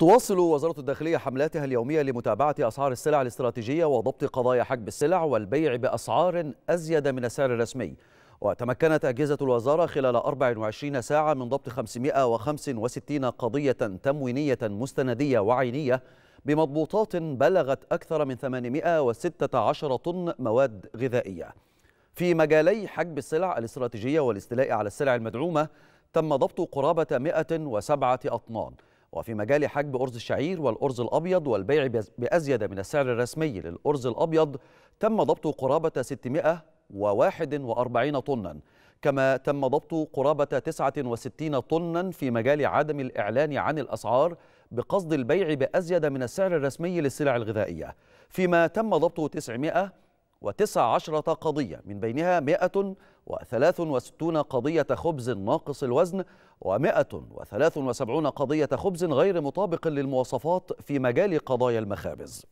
تواصل وزارة الداخلية حملاتها اليومية لمتابعة أسعار السلع الاستراتيجية وضبط قضايا حجب السلع والبيع بأسعار أزيد من السعر الرسمي وتمكنت أجهزة الوزارة خلال 24 ساعة من ضبط 565 قضية تموينية مستندية وعينية بمضبوطات بلغت أكثر من 816 طن مواد غذائية في مجالي حجب السلع الاستراتيجية والاستيلاء على السلع المدعومة تم ضبط قرابة 107 أطنان وفي مجال حجب أرز الشعير والأرز الأبيض والبيع بأزيد من السعر الرسمي للأرز الأبيض تم ضبط قرابة 641 طنا كما تم ضبط قرابة 69 طنا في مجال عدم الإعلان عن الأسعار بقصد البيع بأزيد من السعر الرسمي للسلع الغذائية فيما تم ضبط 900 عشرة قضية من بينها 163 قضية خبز ناقص الوزن و173 قضية خبز غير مطابق للمواصفات في مجال قضايا المخابز